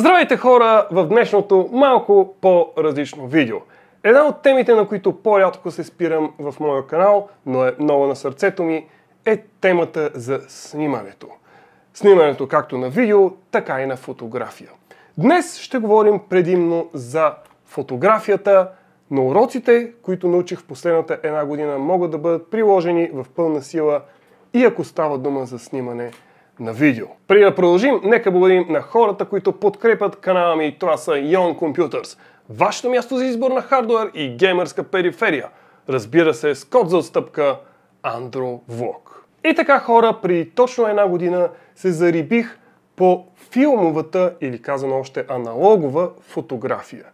Здравейте хора в днешното малко по-различно видео. Една от темите, на които по-рядко се спирам в моя канал, но е много на сърцето ми, е темата за снимането. Снимането както на видео, така и на фотография. Днес ще говорим предимно за фотографията, но уроците, които научих в последната една година, могат да бъдат приложени в пълна сила и ако става дума за снимане – на видео. Преди да продължим, нека благодарим на хората, които подкрепят канала ми. Това са Ion Computers, вашето място за избор на хардуер и геймерска периферия. Разбира се, с код за отстъпка Andro Vlog. И така хора, при точно една година се зарибих по филмовата или казано още аналогова фотография.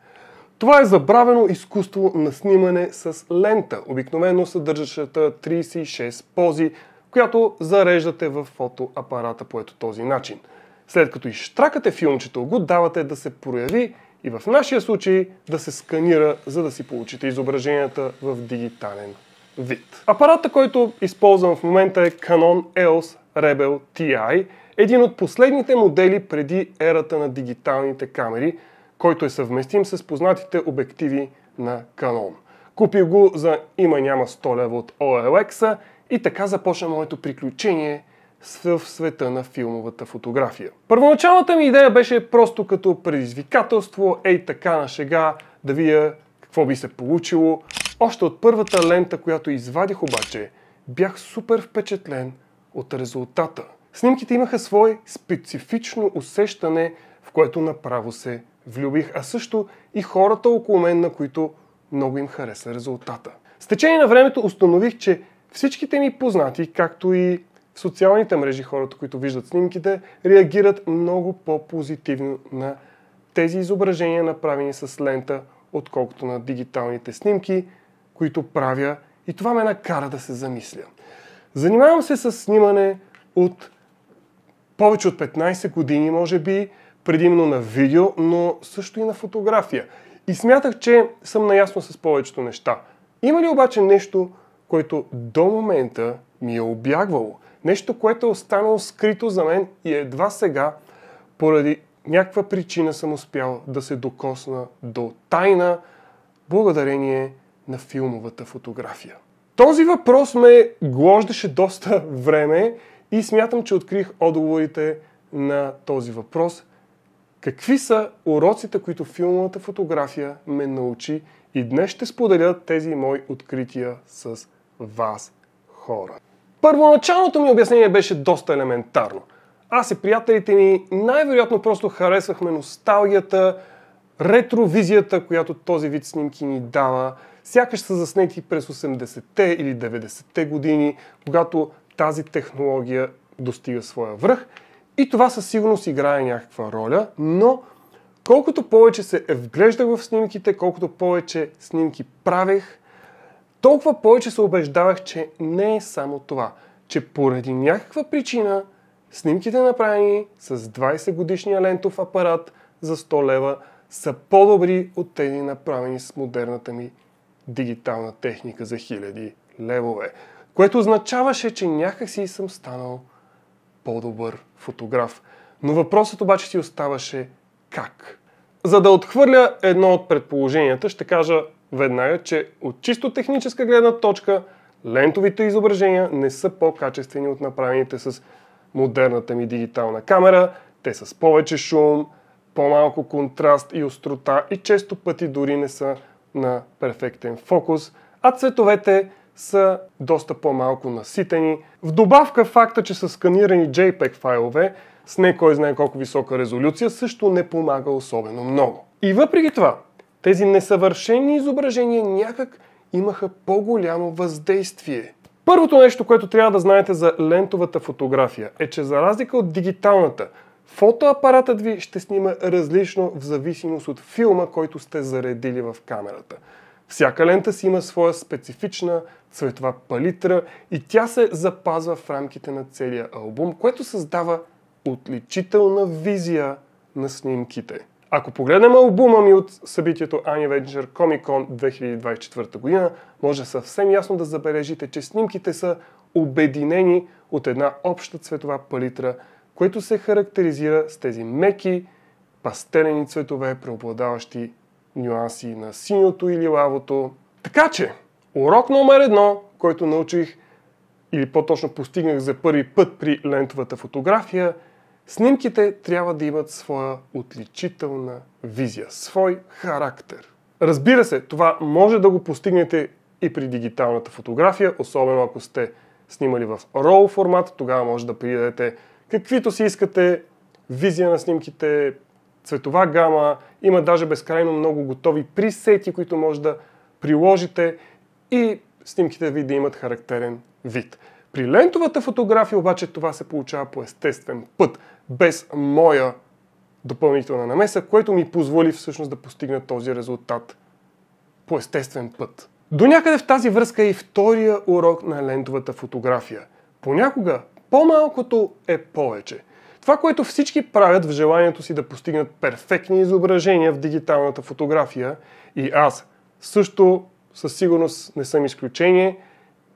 Това е забравено изкуство на снимане с лента, обикновено съдържащата 36 пози, която зареждате в фотоапарата по ето този начин. След като изштракате филмчето, го давате да се прояви и в нашия случай да се сканира, за да си получите изображенията в дигитален вид. Апарата, който използвам в момента е Canon EOS Rebel TI, един от последните модели преди ерата на дигиталните камери, който е съвместим с познатите обективи на Canon. Купих го за има-няма 100 лева от OLX-а и така започна моето приключение в света на филмовата фотография. Първоначалната ми идея беше просто като предизвикателство, ей така на шега, да видя какво би се получило. Още от първата лента, която извадих обаче, бях супер впечатлен от резултата. Снимките имаха свое специфично усещане, в което направо се влюбих, а също и хората около мен, на които много им хареса резултата. С течение на времето установих, че Всичките ми познати, както и в социалните мрежи хората, които виждат снимките, реагират много по-позитивно на тези изображения, направени с лента, отколкото на дигиталните снимки, които правя. И това ме накара да се замисля. Занимавам се с снимане от повече от 15 години, може би, предимно на видео, но също и на фотография. И смятах, че съм наясно с повечето неща. Има ли обаче нещо, който до момента ми е обягвало. Нещо, което е останало скрито за мен и едва сега, поради някаква причина съм успял да се докосна до тайна, благодарение на филмовата фотография. Този въпрос ме глождаше доста време и смятам, че открих отговорите на този въпрос. Какви са уроците, които филмовата фотография ме научи и днес ще споделя тези мои открития с вас хора. Първоначалното ми обяснение беше доста елементарно. Аз и приятелите ми най-вероятно просто харесвахме носталгията, ретровизията, която този вид снимки ни дава, сякаш са заснети през 80-те или 90-те години, когато тази технология достига своя връх. И това със сигурност играе някаква роля, но колкото повече се вглеждах в снимките, колкото повече снимки правех, толкова повече се убеждавах, че не е само това, че поради някаква причина снимките направени с 20 годишния лентов апарат за 100 лева са по-добри от тези направени с модерната ми дигитална техника за хиляди левове. Което означаваше, че някакси съм станал по-добър фотограф. Но въпросът обаче си оставаше как? За да отхвърля едно от предположенията, ще кажа веднага, че от чисто техническа гледна точка лентовите изображения не са по-качествени от направените с модерната ми дигитална камера. Те са с повече шум, по-малко контраст и острота и често пъти дори не са на перфектен фокус, а цветовете са доста по-малко наситени. В добавка факта, че са сканирани JPEG файлове с не кой знае колко висока резолюция също не помага особено много. И въпреки това, тези несъвършени изображения някак имаха по-голямо въздействие. Първото нещо, което трябва да знаете за лентовата фотография е, че за разлика от дигиталната, фотоапаратът ви ще снима различно в зависимост от филма, който сте заредили в камерата. Всяка лента си има своя специфична цветва палитра и тя се запазва в рамките на целия албум, което създава отличителна визия на снимките. Ако погледнем албума ми от събитието Венджер Comic Con 2024 година, може съвсем ясно да забележите, че снимките са обединени от една обща цветова палитра, което се характеризира с тези меки, пастелени цветове, преобладаващи нюанси на синьото или лавото. Така че, урок номер едно, който научих или по-точно постигнах за първи път при лентовата фотография – Снимките трябва да имат своя отличителна визия, свой характер. Разбира се, това може да го постигнете и при дигиталната фотография, особено ако сте снимали в RAW формат, тогава може да придадете каквито си искате, визия на снимките, цветова гама, има даже безкрайно много готови присети, които може да приложите и снимките ви да имат характерен вид. При лентовата фотография обаче това се получава по естествен път без моя допълнителна намеса, което ми позволи всъщност да постигна този резултат по естествен път. До някъде в тази връзка е и втория урок на лентовата фотография. Понякога по-малкото е повече. Това, което всички правят в желанието си да постигнат перфектни изображения в дигиталната фотография, и аз също със сигурност не съм изключение –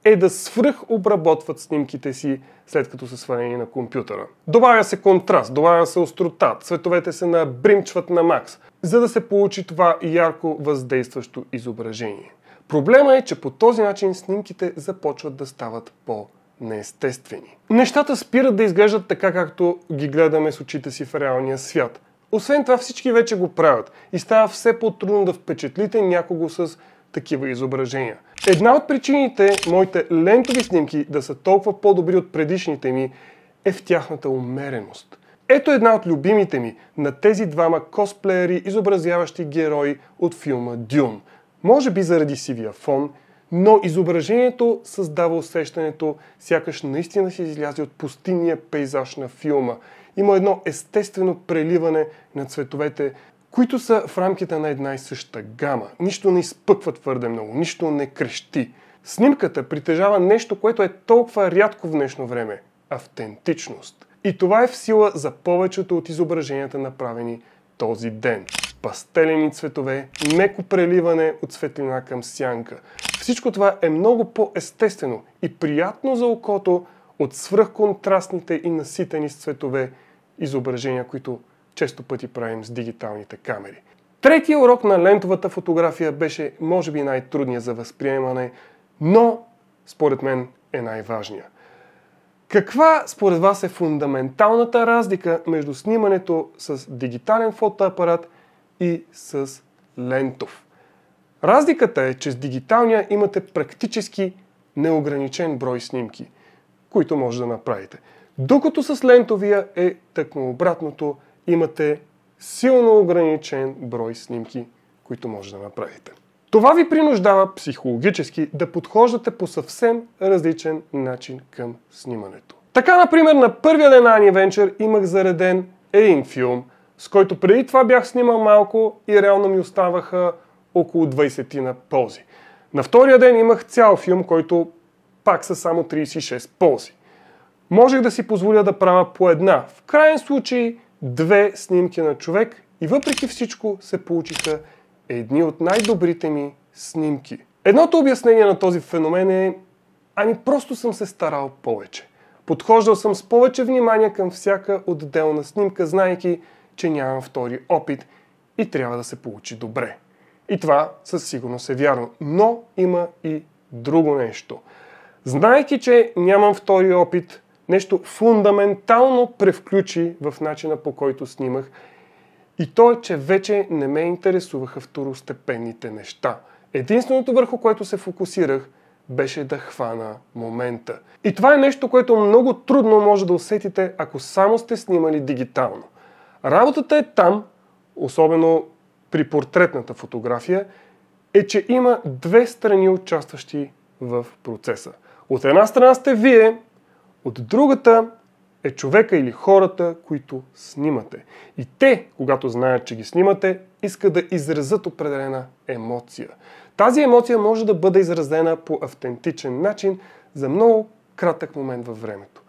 е да свръхобработват снимките си след като са свалени на компютъра. Добавя се контраст, добавя се острота, цветовете се набримчват на макс, за да се получи това ярко въздействащо изображение. Проблема е, че по този начин снимките започват да стават по неестествени. Нещата спират да изглеждат така, както ги гледаме с очите си в реалния свят. Освен това всички вече го правят и става все по-трудно да впечатлите някого с такива изображения. Една от причините моите лентови снимки да са толкова по-добри от предишните ми е в тяхната умереност. Ето една от любимите ми на тези двама косплеери, изобразяващи герои от филма Дюн. Може би заради сивия фон, но изображението създава усещането, сякаш наистина си излязе от пустинния пейзаж на филма. Има едно естествено преливане на цветовете, които са в рамките на една и съща гама. Нищо не изпъква твърде много, нищо не крещи. Снимката притежава нещо, което е толкова рядко в днешно време – автентичност. И това е в сила за повечето от изображенията направени този ден. Пастелени цветове, меко преливане от светлина към сянка. Всичко това е много по-естествено и приятно за окото от свръхконтрастните и наситени с цветове изображения, които често пъти правим с дигиталните камери. Третия урок на лентовата фотография беше, може би, най-трудният за възприемане, но според мен е най-важния. Каква според вас е фундаменталната разлика между снимането с дигитален фотоапарат и с лентов? Разликата е, че с дигиталния имате практически неограничен брой снимки, които може да направите. Докато с лентовия е тъкмо обратното – имате силно ограничен брой снимки, които може да направите. Това ви принуждава психологически да подхождате по съвсем различен начин към снимането. Така, например, на първия ден на Венчер имах зареден един филм, с който преди това бях снимал малко и реално ми оставаха около 20 на ползи. На втория ден имах цял филм, който пак са само 36 ползи. Можех да си позволя да правя по една. В крайен случай две снимки на човек и въпреки всичко се получиха едни от най-добрите ми снимки. Едното обяснение на този феномен е ами просто съм се старал повече. Подхождал съм с повече внимание към всяка отделна снимка, знайки, че нямам втори опит и трябва да се получи добре. И това със сигурност е вярно. Но има и друго нещо. Знайки, че нямам втори опит, нещо фундаментално превключи в начина по който снимах. И то е, че вече не ме интересуваха второстепенните неща. Единственото върху което се фокусирах беше да хвана момента. И това е нещо, което много трудно може да усетите, ако само сте снимали дигитално. Работата е там, особено при портретната фотография, е, че има две страни участващи в процеса. От една страна сте вие, от другата е човека или хората, които снимате. И те, когато знаят, че ги снимате, искат да изразят определена емоция. Тази емоция може да бъде изразена по автентичен начин за много кратък момент във времето.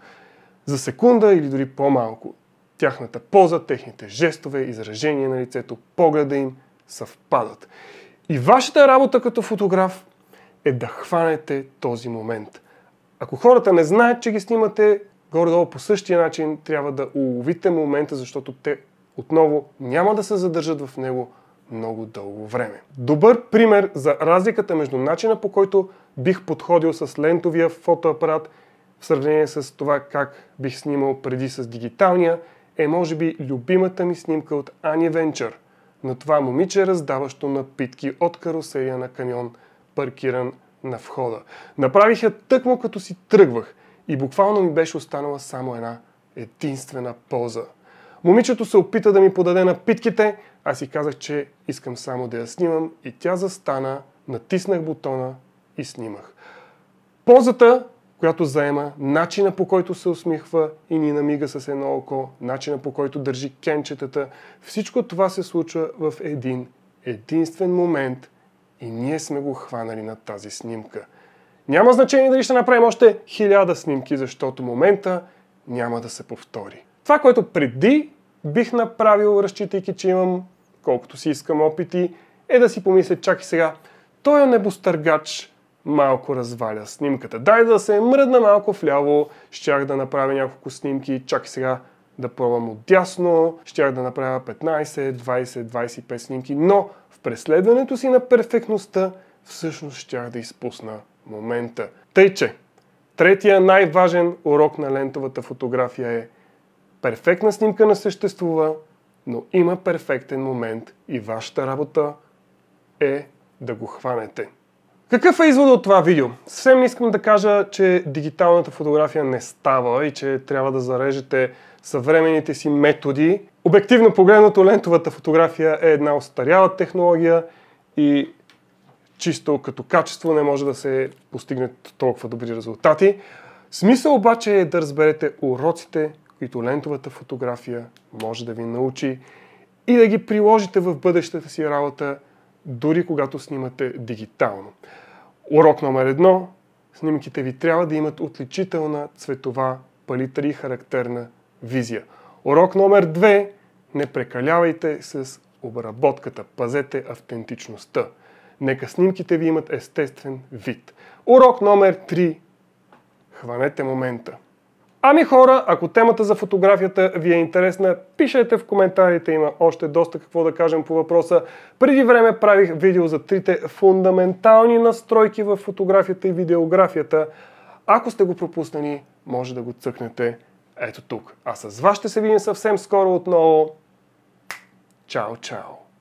За секунда или дори по-малко. Тяхната поза, техните жестове, изражение на лицето, погледа им съвпадат. И вашата работа като фотограф е да хванете този момент – ако хората не знаят, че ги снимате, горе-долу по същия начин трябва да уловите момента, защото те отново няма да се задържат в него много дълго време. Добър пример за разликата между начина по който бих подходил с лентовия фотоапарат в сравнение с това как бих снимал преди с дигиталния е може би любимата ми снимка от Ани Венчър на това момиче раздаващо напитки от карусерия на камион, паркиран на входа. Направих я тъкмо като си тръгвах и буквално ми беше останала само една единствена полза. Момичето се опита да ми подаде напитките, аз си казах, че искам само да я снимам и тя застана, натиснах бутона и снимах. Позата, която заема, начина по който се усмихва и ни намига с едно око, начина по който държи кенчетата, всичко това се случва в един единствен момент – и ние сме го хванали на тази снимка. Няма значение дали ще направим още хиляда снимки, защото момента няма да се повтори. Това, което преди бих направил, разчитайки, че имам колкото си искам опити, е да си помисля, чак и сега, той е небостъргач, малко разваля снимката. Дай да се мръдна малко вляво, щях да направя няколко снимки, чак и сега да пробвам отдясно, щях да направя 15, 20, 25 снимки, но преследването си на перфектността всъщност щях да изпусна момента. Тъй, че третия най-важен урок на лентовата фотография е перфектна снимка не съществува, но има перфектен момент и вашата работа е да го хванете. Какъв е изводът от това видео? Съвсем не искам да кажа, че дигиталната фотография не става и че трябва да зарежете съвременните си методи Обективно погледнато, лентовата фотография е една остаряла технология и чисто като качество не може да се постигнат толкова добри резултати. Смисъл обаче е да разберете уроците, които лентовата фотография може да ви научи и да ги приложите в бъдещата си работа, дори когато снимате дигитално. Урок номер едно – снимките ви трябва да имат отличителна цветова палитра и характерна визия – Урок номер 2. Не прекалявайте с обработката. Пазете автентичността. Нека снимките ви имат естествен вид. Урок номер 3. Хванете момента. Ами хора, ако темата за фотографията ви е интересна, пишете в коментарите, има още доста какво да кажем по въпроса. Преди време правих видео за трите фундаментални настройки в фотографията и видеографията. Ако сте го пропуснали, може да го цъкнете ето тук. А с вас ще се видим съвсем скоро отново. Чао, чао!